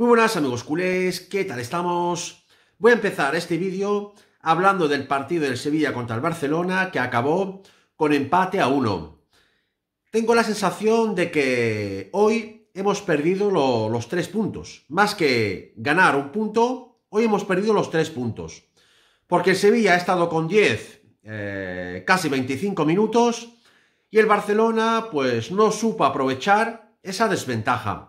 Muy buenas amigos culés, ¿qué tal estamos? Voy a empezar este vídeo hablando del partido del Sevilla contra el Barcelona que acabó con empate a uno. Tengo la sensación de que hoy hemos perdido los tres puntos. Más que ganar un punto, hoy hemos perdido los tres puntos. Porque el Sevilla ha estado con 10, eh, casi 25 minutos, y el Barcelona pues no supo aprovechar esa desventaja.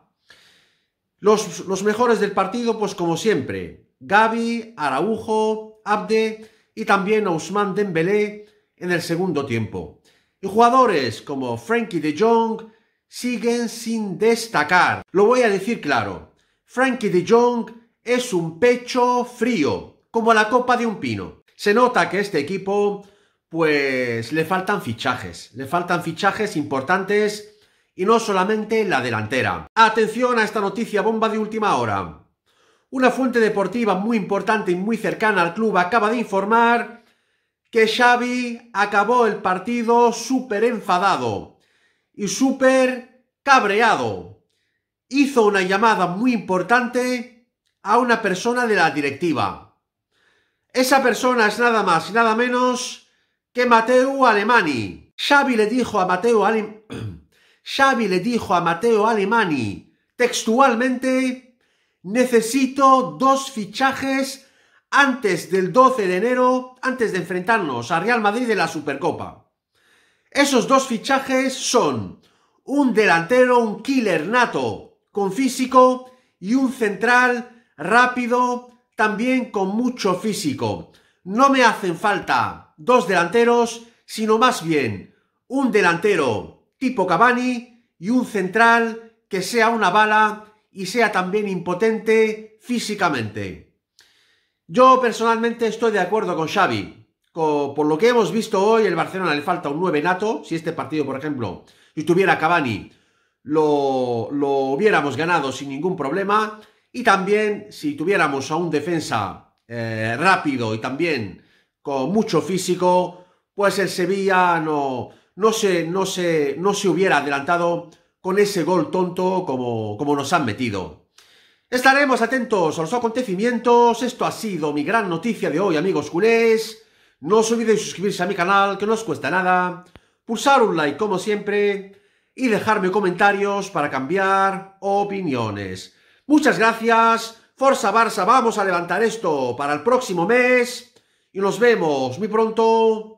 Los, mejores del partido, pues como siempre, Gaby, Araujo, Abde y también Ousmane Dembélé en el segundo tiempo. Y jugadores como Frankie de Jong siguen sin destacar. Lo voy a decir claro, Frankie de Jong es un pecho frío, como la copa de un pino. Se nota que este equipo, pues le faltan fichajes, le faltan fichajes importantes y no solamente la delantera. Atención a esta noticia bomba de última hora. Una fuente deportiva muy importante y muy cercana al club acaba de informar que Xavi acabó el partido súper enfadado y súper cabreado. Hizo una llamada muy importante a una persona de la directiva. Esa persona es nada más y nada menos que Mateo Alemani. Xavi le dijo a Mateo Alemani... Xavi le dijo a Mateo Alemani textualmente, necesito dos fichajes antes del 12 de enero, antes de enfrentarnos a Real Madrid en la Supercopa. Esos dos fichajes son un delantero, un killer nato, con físico, y un central rápido, también con mucho físico. No me hacen falta dos delanteros, sino más bien un delantero tipo Cavani y un central que sea una bala y sea también impotente físicamente. Yo personalmente estoy de acuerdo con Xavi. Por lo que hemos visto hoy, el Barcelona le falta un 9 nato. Si este partido, por ejemplo, si tuviera Cavani, lo, lo hubiéramos ganado sin ningún problema. Y también si tuviéramos a un defensa eh, rápido y también con mucho físico, pues el Sevilla no, no se, no se, hubiera adelantado con ese gol tonto como, como nos han metido. Estaremos atentos a los acontecimientos. Esto ha sido mi gran noticia de hoy, amigos culés. No os olvidéis suscribirse a mi canal, que no os cuesta nada. Pulsar un like, como siempre. Y dejarme comentarios para cambiar opiniones. Muchas gracias. Forza Barça, vamos a levantar esto para el próximo mes. Y nos vemos muy pronto